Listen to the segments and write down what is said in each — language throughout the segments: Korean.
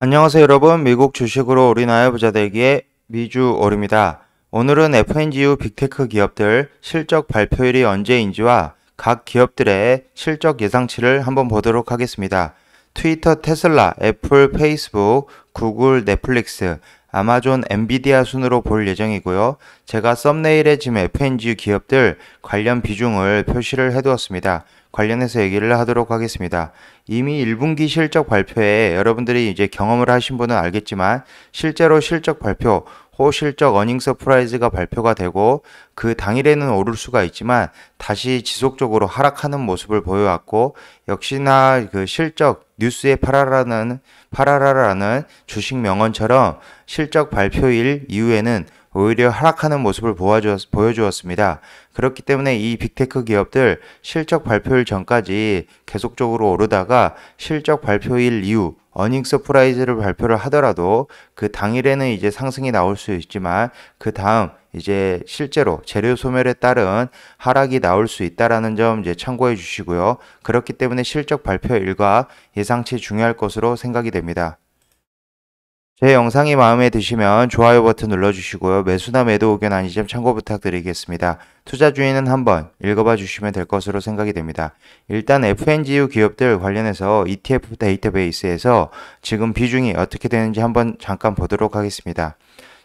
안녕하세요 여러분 미국 주식으로 우리나라 부자 되기에 미주 오릅니다 오늘은 FNGU 빅테크 기업들 실적 발표일이 언제인지와 각 기업들의 실적 예상치를 한번 보도록 하겠습니다. 트위터, 테슬라, 애플, 페이스북, 구글, 넷플릭스, 아마존 엔비디아 순으로 볼 예정이고요. 제가 썸네일에 지금 FNG 기업들 관련 비중을 표시를 해두었습니다. 관련해서 얘기를 하도록 하겠습니다. 이미 1분기 실적 발표에 여러분들이 이제 경험을 하신 분은 알겠지만 실제로 실적 발표 호 실적 어닝 서프라이즈가 발표가 되고 그 당일에는 오를 수가 있지만 다시 지속적으로 하락하는 모습을 보여왔고 역시나 그 실적 뉴스에 파라라는 파라라라는 주식 명언처럼 실적 발표일 이후에는 오히려 하락하는 모습을 보여주었습니다. 그렇기 때문에 이 빅테크 기업들 실적 발표일 전까지 계속적으로 오르다가 실적 발표일 이후 어닝 서프라이즈를 발표를 하더라도 그 당일에는 이제 상승이 나올 수 있지만 그 다음 이제 실제로 재료 소멸에 따른 하락이 나올 수 있다라는 점 이제 참고해 주시고요. 그렇기 때문에 실적 발표일과 예상치 중요할 것으로 생각이 됩니다. 제 영상이 마음에 드시면 좋아요 버튼 눌러주시고요. 매수나 매도 의견 아니점 참고 부탁드리겠습니다. 투자 주의는 한번 읽어봐 주시면 될 것으로 생각이 됩니다. 일단 FNGU 기업들 관련해서 ETF 데이터베이스에서 지금 비중이 어떻게 되는지 한번 잠깐 보도록 하겠습니다.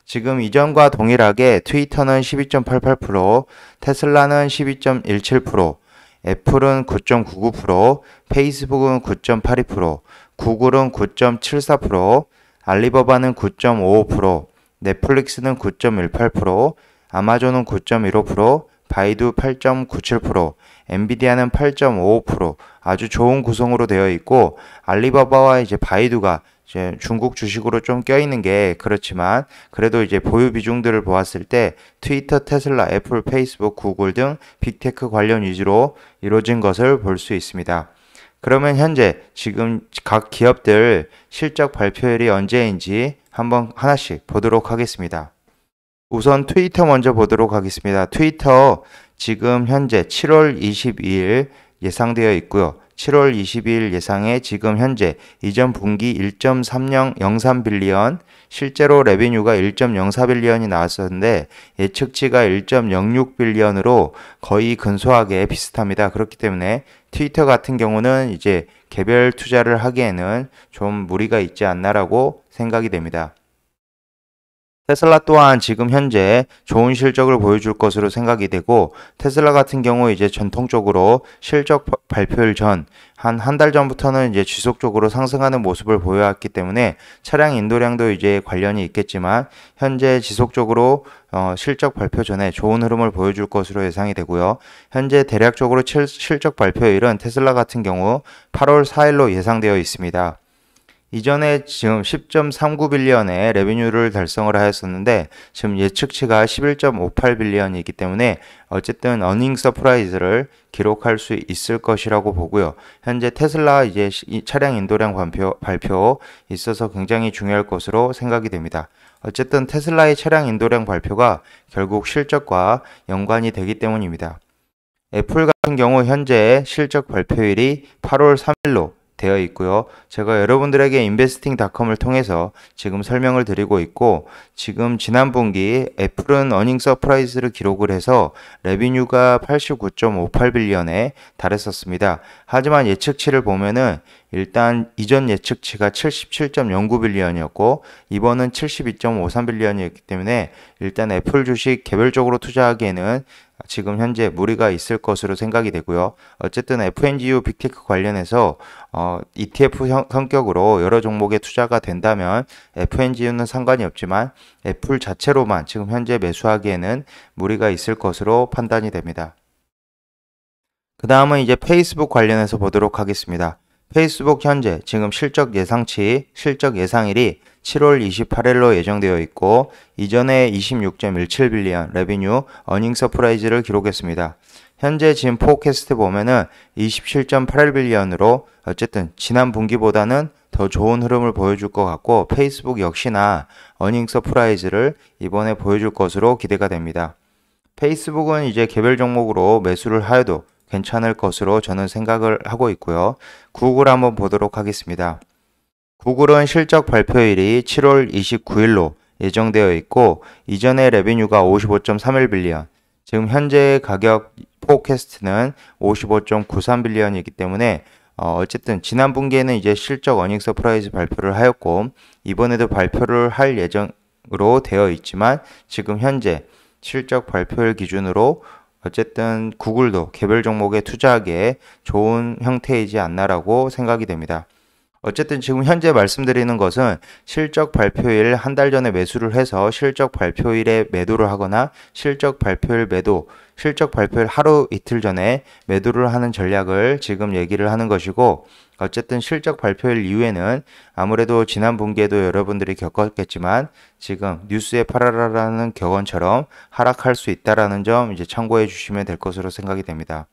지금 이전과 동일하게 트위터는 12.88%, 테슬라는 12.17%, 애플은 9.99%, 페이스북은 9.82%, 구글은 9.74%, 알리바바는 9.55%, 넷플릭스는 9.18%, 아마존은 9.15%, 바이두 8.97%, 엔비디아는 8.55% 아주 좋은 구성으로 되어 있고 알리바바와 이제 바이두가 이제 중국 주식으로 좀 껴있는 게 그렇지만 그래도 이제 보유 비중들을 보았을 때 트위터, 테슬라, 애플, 페이스북, 구글 등 빅테크 관련 위주로 이루어진 것을 볼 수 있습니다. 그러면 현재 지금 각 기업들 실적 발표일이 언제인지 한번 하나씩 보도록 하겠습니다. 우선 트위터 먼저 보도록 하겠습니다. 트위터 지금 현재 7월 22일 예상되어 있고요. 7월 22일 예상에 지금 현재 이전 분기 1.3003 빌리언, 실제로 레비뉴가 1.04 빌리언이 나왔었는데 예측치가 1.06 빌리언으로 거의 근소하게 비슷합니다. 그렇기 때문에 트위터 같은 경우는 이제 개별 투자를 하기에는 좀 무리가 있지 않나라고 생각이 됩니다. 테슬라 또한 지금 현재 좋은 실적을 보여줄 것으로 생각이 되고 테슬라 같은 경우 이제 전통적으로 실적 발표일 전한 한 달 전부터는 이제 지속적으로 상승하는 모습을 보여왔기 때문에 차량 인도량도 이제 관련이 있겠지만 현재 지속적으로 어, 실적 발표 전에 좋은 흐름을 보여줄 것으로 예상이 되고요. 현재 대략적으로 칠, 실적 발표일은 테슬라 같은 경우 8월 4일로 예상되어 있습니다. 이전에 지금 10.39빌리언의 레비뉴를 달성을 하였었는데 지금 예측치가 11.58빌리언이기 때문에 어쨌든 어닝 서프라이즈를 기록할 수 있을 것이라고 보고요. 현재 테슬라 이제 차량 인도량 발표, 발표 있어서 굉장히 중요할 것으로 생각이 됩니다. 어쨌든 테슬라의 차량 인도량 발표가 결국 실적과 연관이 되기 때문입니다. 애플 같은 경우 현재 실적 발표일이 8월 3일로 되어 있고요. 제가 여러분들에게 인베스팅닷컴을 통해서 지금 설명을 드리고 있고 지금 지난 분기 애플은 어닝 서프라이즈를 기록을 해서 레비뉴가 89.58빌리언에 달했었습니다. 하지만 예측치를 보면은 일단 이전 예측치가 77.09빌리언이었고 이번은 72.53빌리언이었기 때문에 일단 애플 주식 개별적으로 투자하기에는 지금 현재 무리가 있을 것으로 생각이 되고요. 어쨌든 FNGU 빅테크 관련해서 어, ETF 형, 성격으로 여러 종목에 투자가 된다면 FNGU는 상관이 없지만 애플 자체로만 지금 현재 매수하기에는 무리가 있을 것으로 판단이 됩니다. 그 다음은 이제 페이스북 관련해서 보도록 하겠습니다. 페이스북 현재 지금 실적 예상치, 실적 예상일이 7월 28일로 예정되어 있고 이전에 26.17빌리언 레비뉴 어닝 서프라이즈를 기록했습니다. 현재 지금 포캐스트 보면은 27.81빌리언으로 어쨌든 지난 분기보다는 더 좋은 흐름을 보여줄 것 같고 페이스북 역시나 어닝 서프라이즈를 이번에 보여줄 것으로 기대가 됩니다. 페이스북은 이제 개별 종목으로 매수를 하여도 괜찮을 것으로 저는 생각을 하고 있고요. 구글 한번 보도록 하겠습니다. 구글은 실적 발표일이 7월 29일로 예정되어 있고 이전에 레비뉴가 55.31 빌리언, 지금 현재 가격 포캐스트는 55.93 빌리언이기 때문에 어, 쨌든 지난 분기에는 이제 실적 어닝 서프라이즈 발표를 하였고 이번에도 발표를 할 예정으로 되어 있지만 지금 현재 실적 발표일 기준으로 어쨌든 구글도 개별 종목에 투자하기에 좋은 형태이지 않나라고 생각이 됩니다. 어쨌든 지금 현재 말씀드리는 것은 실적 발표일 한 달 전에 매수를 해서 실적 발표일에 매도를 하거나 실적 발표일 매도, 실적 발표일 하루 이틀 전에 매도를 하는 전략을 지금 얘기를 하는 것이고 어쨌든 실적 발표일 이후에는 아무래도 지난 분기에도 여러분들이 겪었겠지만 지금 뉴스에 파라라라는 격언처럼 하락할 수 있다라는 점 이제 참고해 주시면 될 것으로 생각이 됩니다.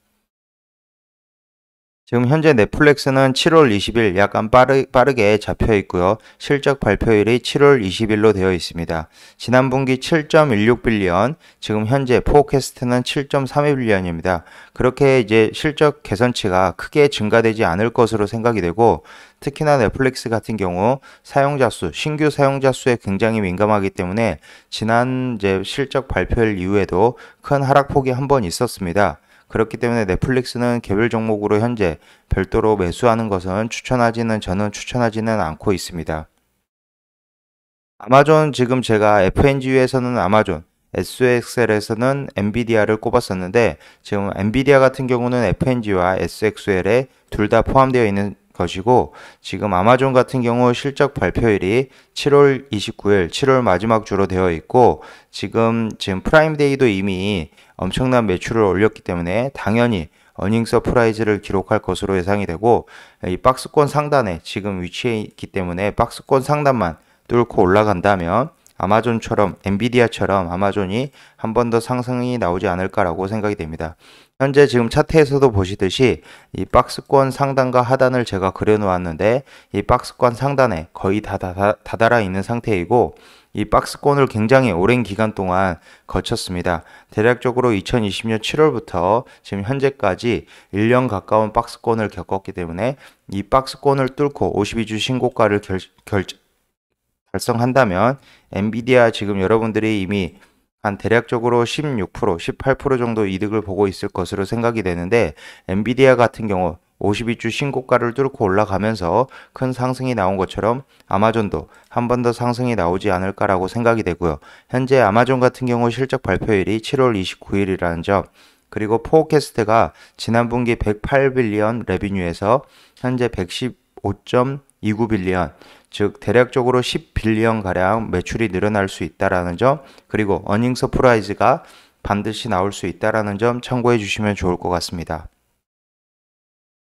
지금 현재 넷플릭스는 7월 20일 약간 빠르, 게 잡혀 있고요. 실적 발표일이 7월 20일로 되어 있습니다. 지난 분기 7.16빌리언, 지금 현재 포캐스트는 7.32빌리언입니다. 그렇게 이제 실적 개선치가 크게 증가되지 않을 것으로 생각이 되고 특히나 넷플릭스 같은 경우 사용자 수, 신규 사용자 수에 굉장히 민감하기 때문에 지난 이제 실적 발표일 이후에도 큰 하락폭이 한 번 있었습니다. 그렇기 때문에 넷플릭스는 개별 종목으로 현재 별도로 매수하는 것은 추천하지는 저는 추천하지는 않고 있습니다. 아마존 지금 제가 FNGU에서는 아마존, SXL에서는 엔비디아를 꼽았었는데 지금 엔비디아 같은 경우는 FNG와 SXL에 둘 다 포함되어 있는 것이고 지금 아마존 같은 경우 실적 발표일이 7월 29일, 7월 마지막 주로 되어 있고 지금 지금 프라임데이도 이미 엄청난 매출을 올렸기 때문에 당연히 어닝 서프라이즈를 기록할 것으로 예상이 되고 이 박스권 상단에 지금 위치해 있기 때문에 박스권 상단만 뚫고 올라간다면 아마존처럼 엔비디아처럼 아마존이 한 번 더 상승이 나오지 않을까라고 생각이 됩니다. 현재 지금 차트에서도 보시듯이 이 박스권 상단과 하단을 제가 그려놓았는데 이 박스권 상단에 거의 다 다다라 있는 상태이고 이 박스권을 굉장히 오랜 기간 동안 거쳤습니다. 대략적으로 2020년 7월부터 지금 현재까지 1년 가까운 박스권을 겪었기 때문에 이 박스권을 뚫고 52주 신고가를 결, 결, 달성한다면 엔비디아 지금 여러분들이 이미 한 대략적으로 16%, 18% 정도 이득을 보고 있을 것으로 생각이 되는데 엔비디아 같은 경우 52주 신고가를 뚫고 올라가면서 큰 상승이 나온 것처럼 아마존도 한 번 더 상승이 나오지 않을까라고 생각이 되고요. 현재 아마존 같은 경우 실적 발표일이 7월 29일이라는 점, 그리고 포캐스트가 지난 분기 108빌리언 레비뉴에서 현재 115. 29빌리언, 즉 대략적으로 10빌리언 가량 매출이 늘어날 수 있다라는 점, 그리고 어닝 서프라이즈가 반드시 나올 수 있다라는 점 참고해 주시면 좋을 것 같습니다.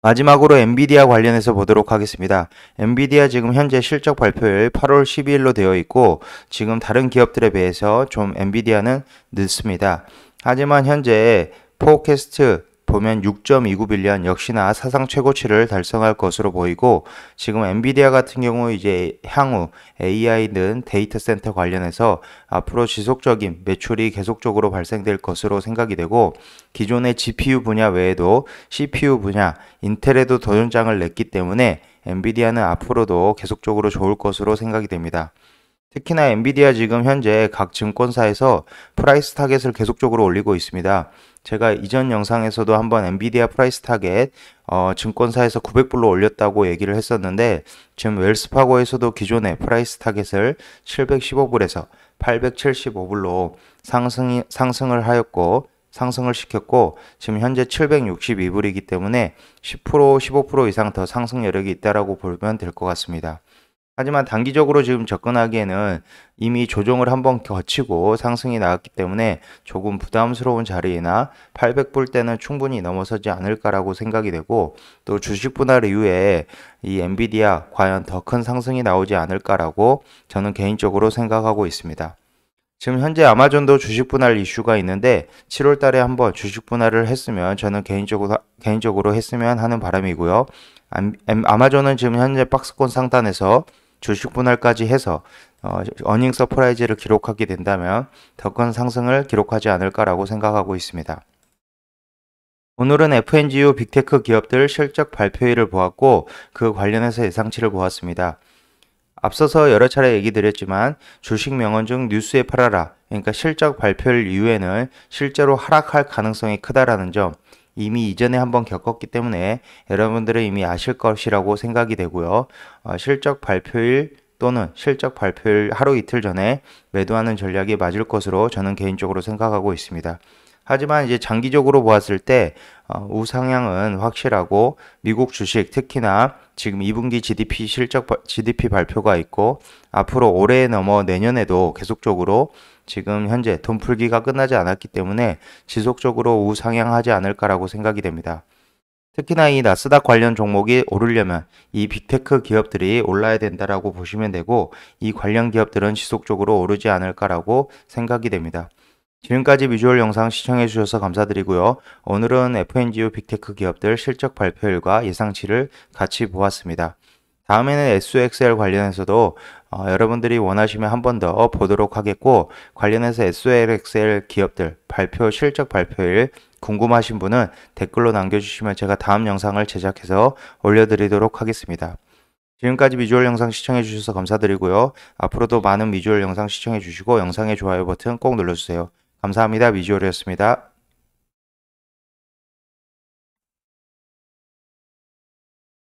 마지막으로 엔비디아 관련해서 보도록 하겠습니다. 엔비디아 지금 현재 실적 발표일 8월 12일로 되어 있고 지금 다른 기업들에 비해서 좀 엔비디아는 늦습니다. 하지만 현재 포캐스트 보면 6.29빌리언 역시나 사상 최고치를 달성할 것으로 보이고 지금 엔비디아 같은 경우 이제 향후 AI 등 데이터 센터 관련해서 앞으로 지속적인 매출이 계속적으로 발생될 것으로 생각이 되고 기존의 GPU 분야 외에도 CPU 분야, 인텔에도 도전장을 냈기 때문에 엔비디아는 앞으로도 계속적으로 좋을 것으로 생각이 됩니다. 특히나 엔비디아 지금 현재 각 증권사에서 프라이스 타겟을 계속적으로 올리고 있습니다. 제가 이전 영상에서도 한번 엔비디아 프라이스 타겟 어, 증권사에서 900불로 올렸다고 얘기를 했었는데 지금 웰스파고에서도 기존의 프라이스 타겟을 715불에서 875불로 상승이, 상승을 하였고 상승을 시켰고 지금 현재 762불이기 때문에 10% 15% 이상 더 상승 여력이 있다라고 보면 될 것 같습니다. 하지만 단기적으로 지금 접근하기에는 이미 조정을 한번 거치고 상승이 나왔기 때문에 조금 부담스러운 자리이나 800불 때는 충분히 넘어서지 않을까라고 생각이 되고 또 주식 분할 이후에 이 엔비디아 과연 더 큰 상승이 나오지 않을까라고 저는 개인적으로 생각하고 있습니다. 지금 현재 아마존도 주식 분할 이슈가 있는데 7월 달에 한번 주식 분할을 했으면 저는 개인적으로 개인적으로 했으면 하는 바람이고요. 아마존은 지금 현재 박스권 상단에서 주식 분할까지 해서 어, 어닝 서프라이즈를 기록하게 된다면 더 큰 상승을 기록하지 않을까라고 생각하고 있습니다. 오늘은 FNGU 빅테크 기업들 실적 발표일을 보았고 그 관련해서 예상치를 보았습니다. 앞서서 여러 차례 얘기 드렸지만 주식 명언 중 뉴스에 팔아라 그러니까 실적 발표일 이후에는 실제로 하락할 가능성이 크다라는 점 이미 이전에 한번 겪었기 때문에 여러분들은 이미 아실 것이라고 생각이 되고요. 어, 실적 발표일 또는 실적 발표일 하루 이틀 전에 매도하는 전략이 맞을 것으로 저는 개인적으로 생각하고 있습니다. 하지만 이제 장기적으로 보았을 때 어, 우상향은 확실하고 미국 주식 특히나 지금 2분기 GDP 실적 GDP 발표가 있고 앞으로 올해 넘어 내년에도 계속적으로 지금 현재 돈 풀기가 끝나지 않았기 때문에 지속적으로 우상향하지 않을까라고 생각이 됩니다. 특히나 이 나스닥 관련 종목이 오르려면 이 빅테크 기업들이 올라야 된다라고 보시면 되고 이 관련 기업들은 지속적으로 오르지 않을까라고 생각이 됩니다. 지금까지 비주얼 영상 시청해주셔서 감사드리고요. 오늘은 FNGO 빅테크 기업들 실적 발표일과 예상치를 같이 보았습니다. 다음에는 SOXL 관련해서도 어, 여러분들이 원하시면 한 번 더 보도록 하겠고 관련해서 SOXL 기업들 발표 실적 발표일 궁금하신 분은 댓글로 남겨주시면 제가 다음 영상을 제작해서 올려드리도록 하겠습니다. 지금까지 비주얼 영상 시청해주셔서 감사드리고요. 앞으로도 많은 비주얼 영상 시청해주시고 영상의 좋아요 버튼 꼭 눌러주세요. 감사합니다. 위주얼이었습니다.